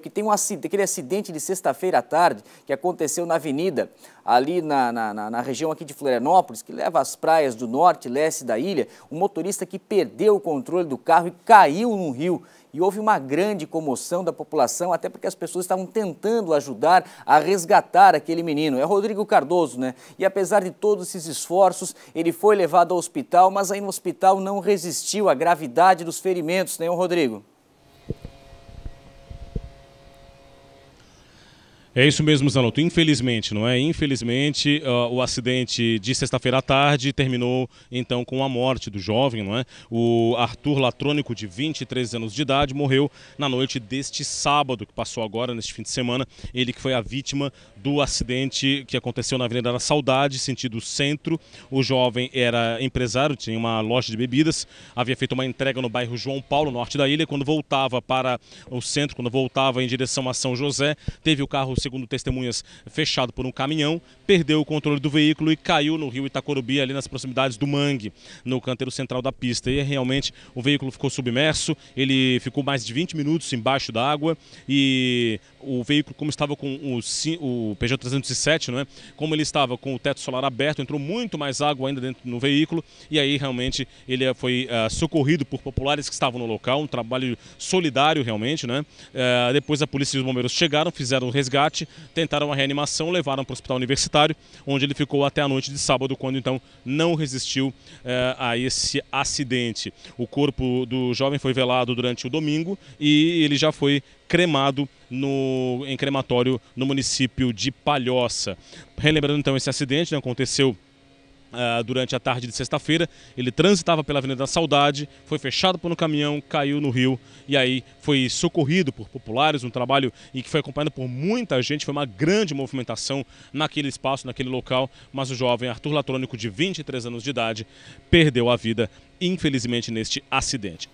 que tem um acidente, aquele acidente de sexta-feira à tarde que aconteceu na avenida, ali na, na, na, região aqui de Florianópolis, que leva às praias do norte e leste da ilha, um motorista que perdeu o controle do carro e caiu num rio. E houve uma grande comoção da população, até porque as pessoas estavam tentando ajudar a resgatar aquele menino. É Rodrigo Cardoso, né? E apesar de todos esses esforços, ele foi levado ao hospital, mas aí no hospital não resistiu à gravidade dos ferimentos, né, Rodrigo? É isso mesmo, Zanotto. Infelizmente, não é? Infelizmente, uh, o acidente de sexta-feira à tarde terminou então com a morte do jovem, não é? O Arthur Latrônico, de 23 anos de idade, morreu na noite deste sábado, que passou agora, neste fim de semana. Ele que foi a vítima do acidente que aconteceu na Avenida da Saudade, sentido centro. O jovem era empresário, tinha uma loja de bebidas, havia feito uma entrega no bairro João Paulo, norte da ilha. Quando voltava para o centro, quando voltava em direção a São José, teve o carro segundo testemunhas, fechado por um caminhão, perdeu o controle do veículo e caiu no rio Itacorubi, ali nas proximidades do Mangue, no canteiro central da pista. E é realmente o veículo ficou submerso, ele ficou mais de 20 minutos embaixo da água e o veículo, como estava com o, o Peugeot 307, não é? como ele estava com o teto solar aberto, entrou muito mais água ainda dentro no veículo e aí realmente ele eh, foi uh, socorrido por populares que estavam no local, um trabalho solidário realmente. Né? Uh, depois a polícia e os bombeiros chegaram, fizeram o resgate resgate, tentaram a reanimação, levaram para o hospital universitário, onde ele ficou até a noite de sábado, quando então não resistiu eh, a esse acidente. O corpo do jovem foi velado durante o domingo e ele já foi cremado no, em crematório no município de Palhoça. Relembrando então esse acidente, né, aconteceu ah, durante a tarde de sexta-feira. Ele transitava pela Avenida da Saudade, foi fechado por um caminhão, caiu no rio e aí foi socorrido por populares, um trabalho em que foi acompanhado por muita gente, foi uma grande movimentação naquele espaço, naquele local, mas o jovem Arthur Latrônico, de 23 anos de idade, perdeu a vida, infelizmente, neste acidente.